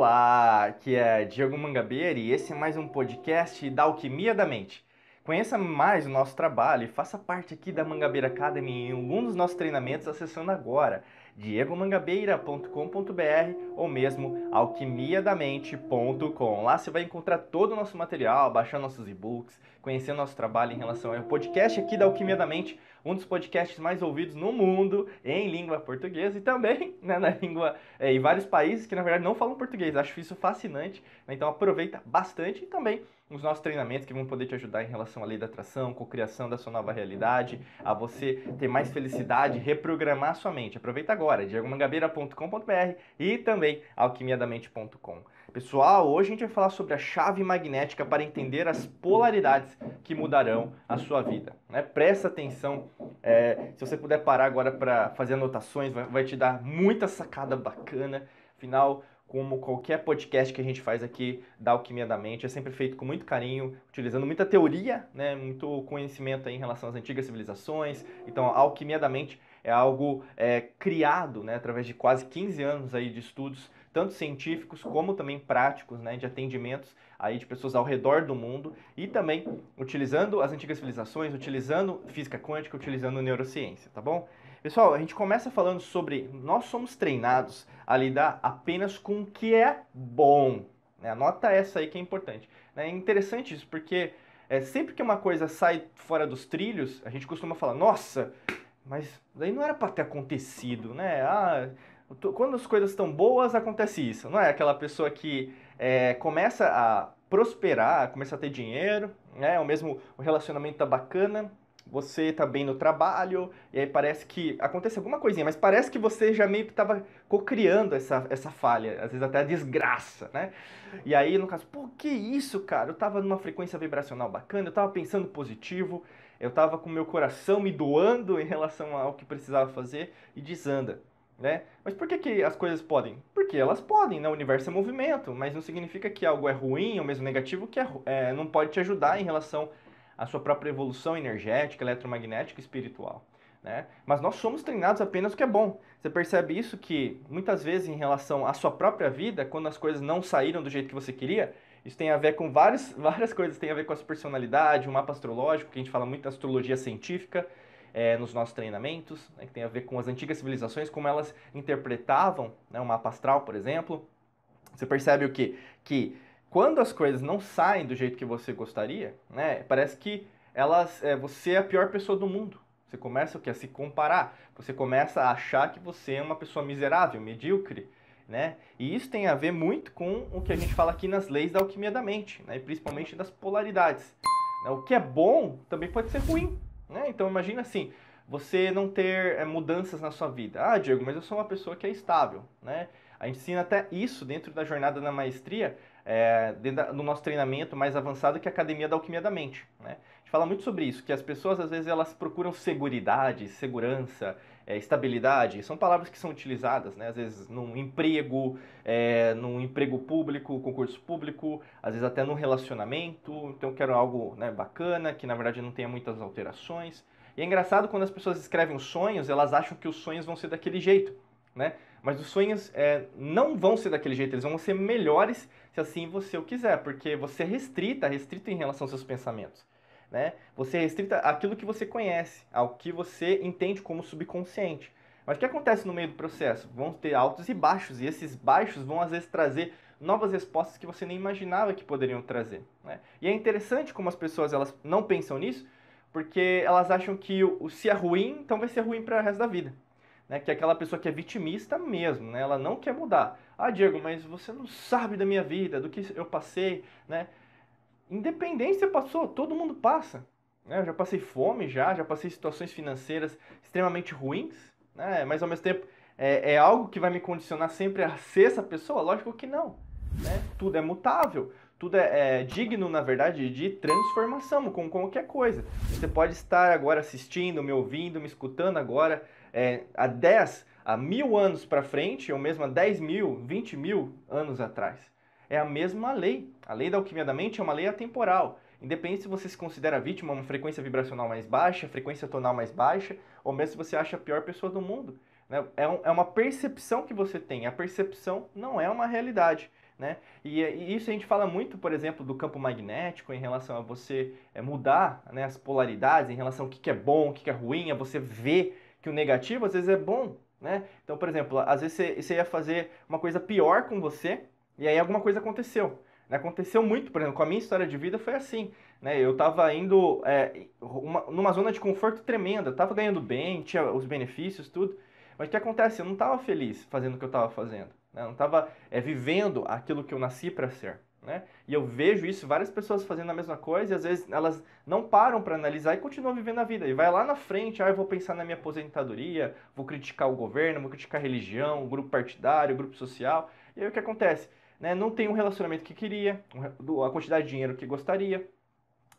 Olá, aqui é Diego Mangabeira e esse é mais um podcast da Alquimia da Mente. Conheça mais o nosso trabalho e faça parte aqui da Mangabeira Academy em algum dos nossos treinamentos acessando agora diegomangabeira.com.br ou mesmo alquimiadamente.com. Lá você vai encontrar todo o nosso material, baixar nossos e-books, conhecer nosso trabalho em relação ao podcast aqui da Alquimia da Mente, um dos podcasts mais ouvidos no mundo em língua portuguesa e também né, na língua é, em vários países que na verdade não falam português. Acho isso fascinante, né? então aproveita bastante e também os nossos treinamentos que vão poder te ajudar em relação à lei da atração, criação da sua nova realidade, a você ter mais felicidade, reprogramar sua mente. Aproveita agora, diegomangabeira.com.br e também alquimiadamente.com. Pessoal, hoje a gente vai falar sobre a chave magnética para entender as polaridades que mudarão a sua vida. Né? Presta atenção, é, se você puder parar agora para fazer anotações, vai, vai te dar muita sacada bacana. Afinal, como qualquer podcast que a gente faz aqui da Alquimia da Mente, é sempre feito com muito carinho, utilizando muita teoria, né, muito conhecimento em relação às antigas civilizações. Então, a Alquimia da Mente é algo é, criado né, através de quase 15 anos aí de estudos, tanto científicos como também práticos, né, de atendimentos aí de pessoas ao redor do mundo e também utilizando as antigas civilizações, utilizando física quântica, utilizando neurociência, tá bom? Pessoal, a gente começa falando sobre nós somos treinados a lidar apenas com o que é bom. Né? Anota essa aí que é importante. Né? É interessante isso, porque é, sempre que uma coisa sai fora dos trilhos, a gente costuma falar, nossa, mas daí não era para ter acontecido, né? Ah, tô, quando as coisas estão boas, acontece isso. Não é aquela pessoa que é, começa a prosperar, começa a ter dinheiro, né? É o mesmo o relacionamento tá bacana, você tá bem no trabalho, e aí parece que acontece alguma coisinha, mas parece que você já meio que tava cocriando essa, essa falha, às vezes até a desgraça, né? E aí, no caso, por que isso, cara? Eu tava numa frequência vibracional bacana, eu tava pensando positivo, eu tava com meu coração me doando em relação ao que precisava fazer e desanda. Né? Mas por que, que as coisas podem? Porque elas podem, né? O universo é movimento, mas não significa que algo é ruim ou mesmo negativo que é, é, não pode te ajudar em relação a sua própria evolução energética, eletromagnética e espiritual. Né? Mas nós somos treinados apenas o que é bom. Você percebe isso que muitas vezes em relação à sua própria vida, quando as coisas não saíram do jeito que você queria, isso tem a ver com várias, várias coisas, tem a ver com a personalidade, o um mapa astrológico, que a gente fala muito da astrologia científica é, nos nossos treinamentos, né? que tem a ver com as antigas civilizações, como elas interpretavam né? o mapa astral, por exemplo. Você percebe o quê? Que quando as coisas não saem do jeito que você gostaria, né, parece que elas, é, você é a pior pessoa do mundo. Você começa o que a se comparar. Você começa a achar que você é uma pessoa miserável, medíocre, né? E isso tem a ver muito com o que a gente fala aqui nas leis da alquimia da mente, né? E principalmente das polaridades. Né? O que é bom também pode ser ruim, né? Então imagina assim, você não ter é, mudanças na sua vida. Ah, Diego, mas eu sou uma pessoa que é estável, né? A gente ensina até isso dentro da jornada da maestria, é, no nosso treinamento mais avançado, que é a Academia da Alquimia da Mente. Né? A gente fala muito sobre isso, que as pessoas às vezes elas procuram seguridade, segurança, é, estabilidade, são palavras que são utilizadas, né? às vezes num emprego, é, num emprego público, concurso público, às vezes até num relacionamento, então quero algo né, bacana, que na verdade não tenha muitas alterações. E é engraçado quando as pessoas escrevem os sonhos, elas acham que os sonhos vão ser daquele jeito, né? Mas os sonhos é, não vão ser daquele jeito, eles vão ser melhores se assim você o quiser, porque você é restrita, restrito em relação aos seus pensamentos. Né? Você é restrita àquilo que você conhece, ao que você entende como subconsciente. Mas o que acontece no meio do processo? Vão ter altos e baixos, e esses baixos vão às vezes trazer novas respostas que você nem imaginava que poderiam trazer. Né? E é interessante como as pessoas elas não pensam nisso, porque elas acham que o, se é ruim, então vai ser ruim para o resto da vida né, que é aquela pessoa que é vitimista mesmo, né, ela não quer mudar. Ah, Diego, mas você não sabe da minha vida, do que eu passei, né? Independência passou, todo mundo passa. Né? Eu já passei fome, já, já passei situações financeiras extremamente ruins, né? mas ao mesmo tempo é, é algo que vai me condicionar sempre a ser essa pessoa? Lógico que não. Né? Tudo é mutável, tudo é, é, digno, na verdade, de transformação, como qualquer coisa. Você pode estar agora assistindo, me ouvindo, me escutando agora, é, há 10, há mil anos para frente, ou mesmo há 10 mil, 20 mil anos atrás. É a mesma lei. A lei da alquimia da mente é uma lei atemporal. Independente se você se considera vítima, uma frequência vibracional mais baixa, frequência tonal mais baixa, ou mesmo se você acha a pior pessoa do mundo. Né? É, um, é uma percepção que você tem. A percepção não é uma realidade. Né? E, e, isso a gente fala muito, por exemplo, do campo magnético em relação a você é, mudar né, as polaridades, em relação ao que, que é bom, o que, que é ruim, a é você ver que o negativo às vezes é bom, né? Então, por exemplo, às vezes você, ia fazer uma coisa pior com você e aí alguma coisa aconteceu. Né? Aconteceu muito, por exemplo, com a minha história de vida foi assim. Né? Eu estava indo é, uma, numa zona de conforto tremenda, estava ganhando bem, tinha os benefícios, tudo. Mas o que acontece? Eu não estava feliz fazendo o que eu estava fazendo. Né? Eu não estava é, vivendo aquilo que eu nasci para ser. Né? E eu vejo isso, várias pessoas fazendo a mesma coisa, e às vezes elas não param para analisar e continuam vivendo a vida. E vai lá na frente, ah, eu vou pensar na minha aposentadoria, vou criticar o governo, vou criticar a religião, o grupo partidário, o grupo social. E aí o que acontece? Né? Não tem um relacionamento que queria, a quantidade de dinheiro que gostaria,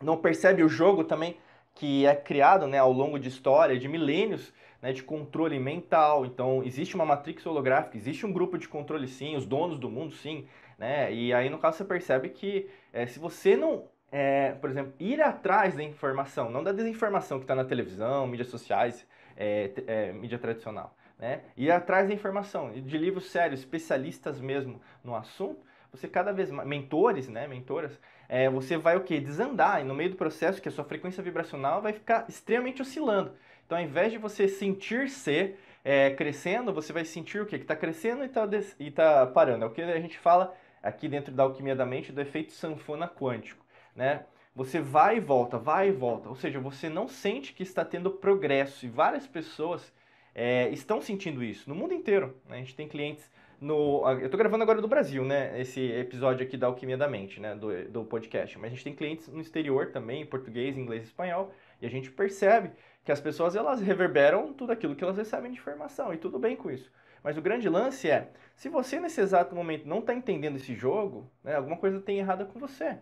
não percebe o jogo também que é criado né, ao longo de história, de milênios, né, de controle mental. Então, existe uma matrix holográfica, existe um grupo de controle sim, os donos do mundo sim, né? E aí, no caso, você percebe que é, se você não, é, por exemplo, ir atrás da informação, não da desinformação que está na televisão, mídias sociais, é, mídia tradicional, né? ir atrás da informação, de livros sérios, especialistas mesmo no assunto, você cada vez mais, mentores, né, mentoras, é, você vai o que? Desandar, e no meio do processo, que a sua frequência vibracional vai ficar extremamente oscilando. Então, ao invés de você sentir ser é, crescendo, você vai sentir o quê? que? está crescendo e está tá parando. É o que a gente fala aqui dentro da alquimia da mente, do efeito sanfona quântico, né? Você vai e volta, vai e volta, ou seja, você não sente que está tendo progresso e várias pessoas é, estão sentindo isso no mundo inteiro. Né? A gente tem clientes no. Ah, eu estou gravando agora do Brasil, né? Esse episódio aqui da Alquimia da Mente, né? Do, do podcast. Mas a gente tem clientes no exterior também, em português, inglês espanhol. E a gente percebe que as pessoas elas reverberam tudo aquilo que elas recebem de informação. E tudo bem com isso. Mas o grande lance é, se você nesse exato momento não está entendendo esse jogo, né, alguma coisa tem errada com você.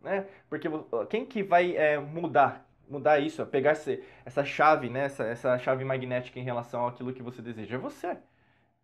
Né? Porque quem que vai é, mudar mudar isso, pegar essa chave, né, essa, essa chave magnética em relação àquilo que você deseja? É você.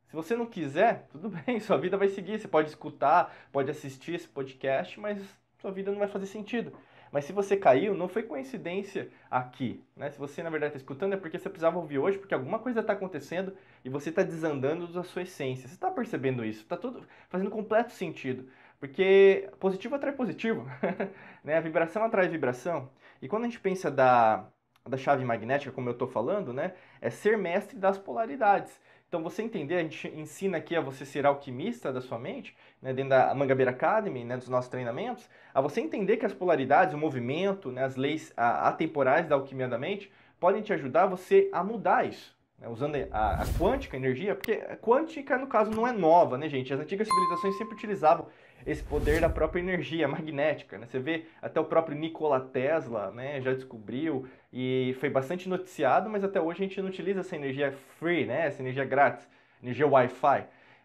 Se você não quiser, tudo bem, sua vida vai seguir. Você pode escutar, pode assistir esse podcast, mas sua vida não vai fazer sentido. Mas se você caiu, não foi coincidência aqui, né? Se você, na verdade, está escutando, é porque você precisava ouvir hoje, porque alguma coisa está acontecendo e você está desandando da sua essência. Você está percebendo isso? Está tudo fazendo completo sentido. Porque positivo atrai positivo, né? A vibração atrai vibração. E quando a gente pensa da, da chave magnética, como eu estou falando, né? É ser mestre das polaridades. Então, você entender, a gente ensina aqui a você ser alquimista da sua mente, né, dentro da Mangabeira Academy, né, dos nossos treinamentos, a você entender que as polaridades, o movimento, né, as leis atemporais da alquimia da mente podem te ajudar você a mudar isso. Né, usando a, a quântica, a energia, porque a quântica, no caso, não é nova, né, gente? As antigas civilizações sempre utilizavam esse poder da própria energia magnética. Né? Você vê até o próprio Nikola Tesla né, já descobriu e foi bastante noticiado, mas até hoje a gente não utiliza essa energia free, né, essa energia grátis, energia Wi-Fi,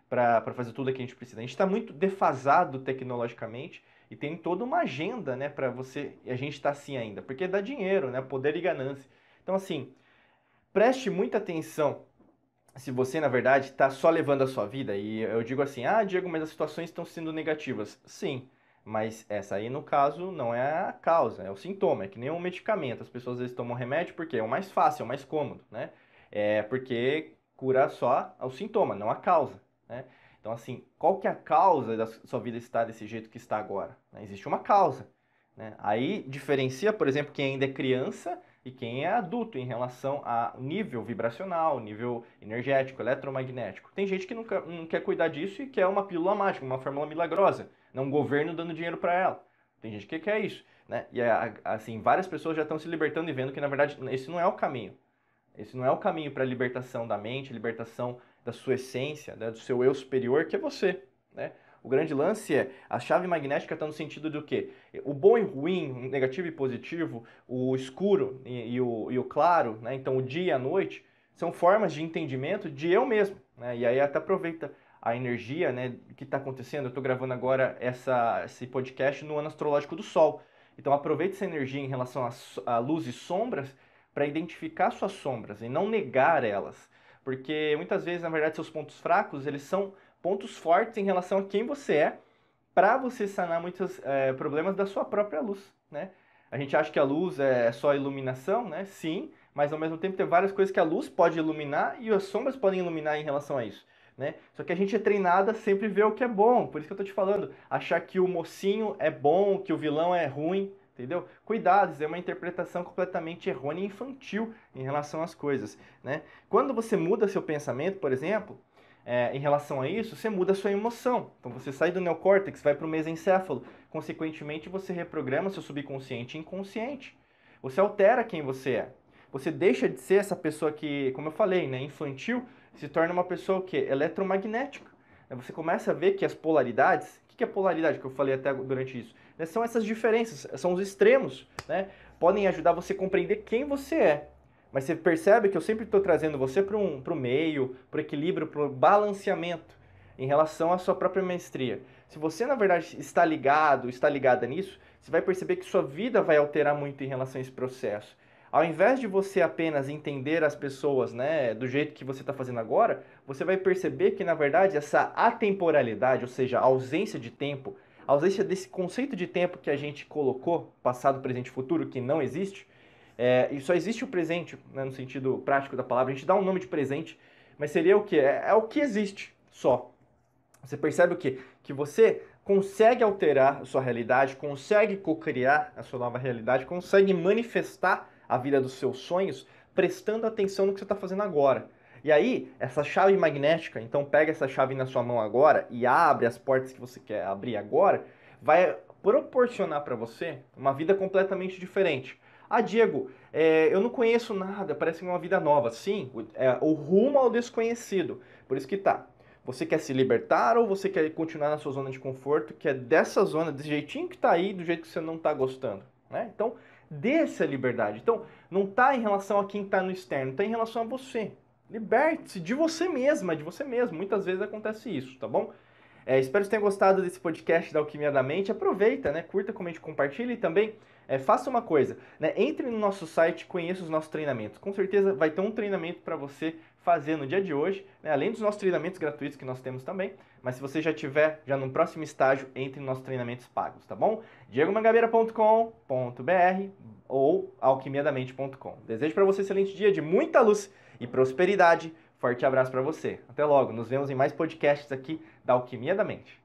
para fazer tudo o que a gente precisa. A gente está muito defasado tecnologicamente e tem toda uma agenda né, para você, e a gente está assim ainda, porque dá dinheiro, né, poder e ganância. Então, assim, preste muita atenção se você, na verdade, está só levando a sua vida, e eu digo assim, ah, Diego, mas as situações estão sendo negativas. Sim, mas essa aí, no caso, não é a causa, é o sintoma, é que nem um medicamento. As pessoas às vezes tomam remédio porque é o mais fácil, é o mais cômodo, né? É porque cura só o sintoma, não a causa, né? Então, assim, qual que é a causa da sua vida estar desse jeito que está agora? Né, existe uma causa, né? Aí diferencia, por exemplo, quem ainda é criança e quem é adulto em relação a nível vibracional, nível energético, eletromagnético. Tem gente que nunca, não quer cuidar disso e quer uma pílula mágica, uma fórmula milagrosa, não um governo dando dinheiro para ela. Tem gente que quer isso, né? E assim, várias pessoas já estão se libertando e vendo que na verdade esse não é o caminho. Esse não é o caminho para a libertação da mente, libertação da sua essência, né? do seu eu superior, que é você, né? O grande lance é a chave magnética está no sentido do que o bom e ruim, o negativo e positivo, o escuro e, e, o, e o claro, né? então o dia e a noite, são formas de entendimento de eu mesmo. Né? E aí até aproveita a energia né, que está acontecendo. Eu estou gravando agora essa, esse podcast no ano astrológico do Sol. Então aproveite essa energia em relação à luz e sombras para identificar suas sombras e não negar elas. Porque muitas vezes, na verdade, seus pontos fracos, eles são pontos fortes em relação a quem você é, para você sanar muitos é, problemas da sua própria luz, né? A gente acha que a luz é só iluminação, né? Sim, mas ao mesmo tempo tem várias coisas que a luz pode iluminar e as sombras podem iluminar em relação a isso. Né? Só que a gente é treinado a sempre ver o que é bom, por isso que eu tô te falando, achar que o mocinho é bom, que o vilão é ruim, entendeu? Cuidados, é uma interpretação completamente errônea e infantil em relação às coisas, né? Quando você muda seu pensamento, por exemplo, é, em relação a isso, você muda a sua emoção. Então você sai do neocórtex, vai para o mesencéfalo. Consequentemente, você reprograma seu subconsciente e inconsciente. Você altera quem você é. Você deixa de ser essa pessoa que, como eu falei, né, infantil, se torna uma pessoa que eletromagnética. É, você começa a ver que as polaridades, o que é polaridade que eu falei até durante isso? Né, são essas diferenças, são os extremos, né? Podem ajudar você a compreender quem você é. Mas você percebe que eu sempre estou trazendo você para um, o meio, para o equilíbrio, para o balanceamento em relação à sua própria mestria. Se você, na verdade, está ligado, está ligada nisso, você vai perceber que sua vida vai alterar muito em relação a esse processo. Ao invés de você apenas entender as pessoas né, do jeito que você está fazendo agora, você vai perceber que, na verdade, essa atemporalidade, ou seja, a ausência de tempo, a ausência desse conceito de tempo que a gente colocou, passado, presente e futuro, que não existe, é, e só existe o presente, né, no sentido prático da palavra. A gente dá um nome de presente, mas seria o que? É, é, o que existe só. Você percebe o quê? Que você consegue alterar a sua realidade, consegue co-criar a sua nova realidade, consegue manifestar a vida dos seus sonhos, prestando atenção no que você está fazendo agora. E aí, essa chave magnética, então pega essa chave na sua mão agora e abre as portas que você quer abrir agora, vai proporcionar para você uma vida completamente diferente. Ah, Diego, é, eu não conheço nada, parece uma vida nova. Sim, é, o rumo ao desconhecido. Por isso que tá. Você quer se libertar ou você quer continuar na sua zona de conforto, que é dessa zona, desse jeitinho que tá aí, do jeito que você não tá gostando. Né? Então, dê essa liberdade. Então, não tá em relação a quem tá no externo, tá em relação a você. Liberte-se de você mesma, de você mesmo. Muitas vezes acontece isso, tá bom? É, espero que tenham gostado desse podcast da Alquimia da Mente. Aproveita, né? Curta, comente, compartilhe e também é, faça uma coisa, né? entre no nosso site, conheça os nossos treinamentos. Com certeza vai ter um treinamento para você fazer no dia de hoje, né? além dos nossos treinamentos gratuitos que nós temos também. Mas se você já tiver já no próximo estágio, entre nos nossos treinamentos pagos, tá bom? diegomangabeira.com.br ou alquimiadamente.com. Desejo para você um excelente dia de muita luz e prosperidade. Forte abraço para você. Até logo. Nos vemos em mais podcasts aqui da Alquimia da Mente.